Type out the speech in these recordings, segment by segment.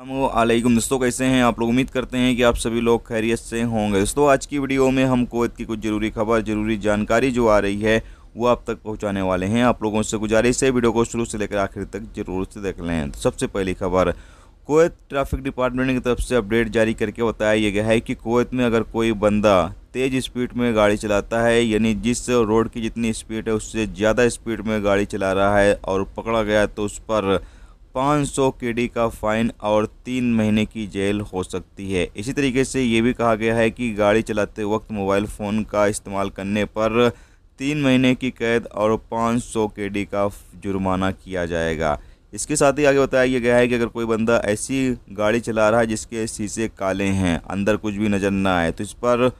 अलमैकम दोस्तों कैसे हैं आप लोग उम्मीद करते हैं कि आप सभी लोग खैरियत से होंगे दोस्तों आज की वीडियो में हम कोवैत की कुछ ज़रूरी खबर ज़रूरी जानकारी जो आ रही है वो आप तक पहुंचाने वाले हैं आप लोगों से गुजारिश है वीडियो को शुरू से लेकर आखिर तक जरूर से देख लें तो सबसे पहली खबर कोवैत ट्रैफिक डिपार्टमेंट की तरफ से अपडेट जारी करके बताया गया है कि कोवैत में अगर कोई बंदा तेज़ स्पीड में गाड़ी चलाता है यानी जिस रोड की जितनी स्पीड है उससे ज़्यादा स्पीड में गाड़ी चला रहा है और पकड़ा गया तो उस पर 500 केडी का फाइन और तीन महीने की जेल हो सकती है इसी तरीके से ये भी कहा गया है कि गाड़ी चलाते वक्त मोबाइल फ़ोन का इस्तेमाल करने पर तीन महीने की कैद और 500 केडी का जुर्माना किया जाएगा इसके साथ ही आगे बताया गया है कि अगर कोई बंदा ऐसी गाड़ी चला रहा है जिसके शीशे काले हैं अंदर कुछ भी नज़र ना आए तो इस पर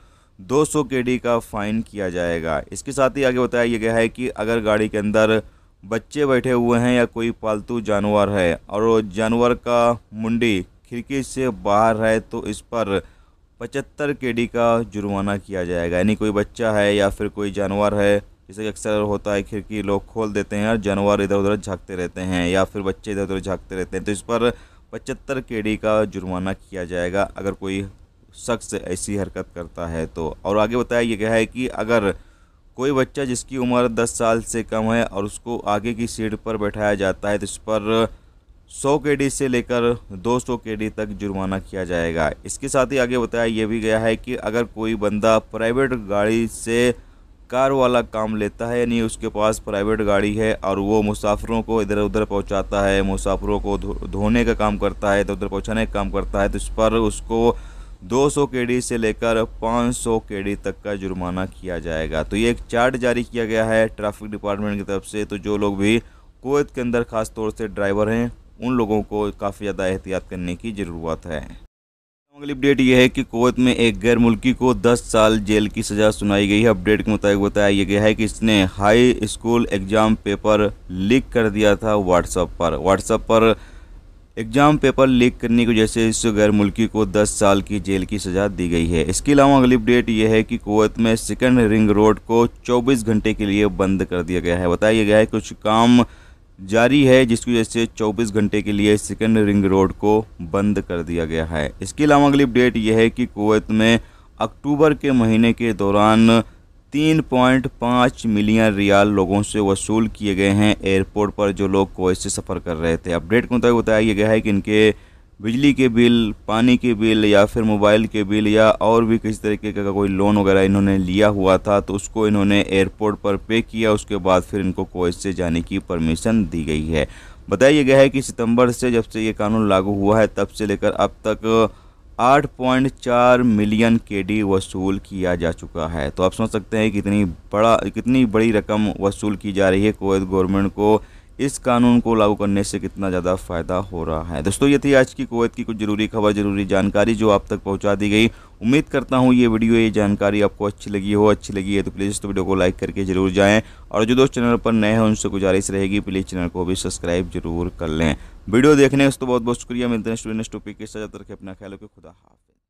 200 केडी का फ़ाइन किया जाएगा इसके साथ ही आगे बताया गया है कि अगर गाड़ी के अंदर बच्चे बैठे हुए हैं या कोई पालतू जानवर है और वो जानवर का मुंडी खिड़की से बाहर है तो इस पर पचहत्तर के का जुर्माना किया जाएगा यानी कोई बच्चा है या फिर कोई जानवर है जैसे अक्सर होता है खिड़की लोग खोल देते हैं और जानवर इधर उधर झाँकते रहते हैं या फिर बच्चे इधर उधर झाँकते रहते हैं तो इस पर पचहत्तर के का जुर्माना किया जाएगा अगर कोई शख्स ऐसी हरकत करता है तो और आगे बताया यह क्या है कि अगर कोई बच्चा जिसकी उम्र 10 साल से कम है और उसको आगे की सीट पर बैठाया जाता है तो इस पर 100 के से लेकर 200 के तक जुर्माना किया जाएगा इसके साथ ही आगे बताया ये भी गया है कि अगर कोई बंदा प्राइवेट गाड़ी से कार वाला काम लेता है यानी उसके पास प्राइवेट गाड़ी है और वो मुसाफिरों को इधर उधर पहुंचाता है मुसाफिरों को धोने का काम करता है इधर तो उधर पहुंचाने का काम करता है तो इस पर उसको 200 केडी से लेकर 500 केडी तक का जुर्माना किया जाएगा तो ये एक चार्ट जारी किया गया है ट्रैफिक डिपार्टमेंट की तरफ से तो जो लोग भी कोवैत के अंदर ख़ास तौर से ड्राइवर हैं उन लोगों को काफ़ी ज़्यादा एहतियात करने की ज़रूरत है अगली अपडेट यह है कि कोवैत में एक गैर मुल्की को 10 साल जेल की सज़ा सुनाई गई है अपडेट के मुताबिक बताया गया है कि इसने high school exam paper leak कर दिया था व्हाट्सअप पर व्हाट्सअप पर एग्जाम पेपर लीक करने की वजह से इस गैर मुल्की को 10 साल की जेल की सजा दी गई है इसके अलावा अगली अपडेट यह है कि कुवैत में सेकेंड रिंग रोड को 24 घंटे के लिए बंद कर दिया गया है बताया गया है कुछ काम जारी है जिसकी वजह से 24 घंटे के लिए सेकेंड रिंग रोड को बंद कर दिया गया है इसके अलावा अगली अपडेट यह है कि कुवैत में अक्टूबर के महीने के दौरान तीन पॉइंट पाँच मिलियन रियाल लोगों से वसूल किए गए हैं एयरपोर्ट पर जो लोग कोवैत से सफ़र कर रहे थे अपडेट के मुताबिक बताया गया है कि इनके बिजली के बिल पानी के बिल या फिर मोबाइल के बिल या और भी किसी तरीके का कोई लोन वगैरह इन्होंने लिया हुआ था तो उसको इन्होंने एयरपोर्ट पर पे किया उसके बाद फिर इनको कोच से जाने की परमिशन दी गई है बताया गया है कि सितंबर से जब से ये कानून लागू हुआ है तब से लेकर अब तक 8.4 मिलियन केडी वसूल किया जा चुका है तो आप समझ सकते हैं कितनी बड़ा कितनी बड़ी रकम वसूल की जा रही है कोवैत गवर्नमेंट को इस कानून को लागू करने से कितना ज़्यादा फ़ायदा हो रहा है दोस्तों ये थी आज की कोवैत की कुछ ज़रूरी खबर ज़रूरी जानकारी जो आप तक पहुंचा दी गई उम्मीद करता हूँ ये वीडियो ये जानकारी आपको अच्छी लगी हो अच्छी लगी है तो प्लीज़ इस तो वीडियो को लाइक करके जरूर जाएँ और जो दोस्त चैनल पर नए हैं उनसे गुजारिश रहेगी प्लीज़ चैनल को भी सब्सक्राइब जरूर कर लें वीडियो देखने दोस्तों बहुत बहुत शुक्रिया मिलते हैं स्टूडेंट टॉपिक के साथ रखें अपना ख्याल रखें खुदा हाफ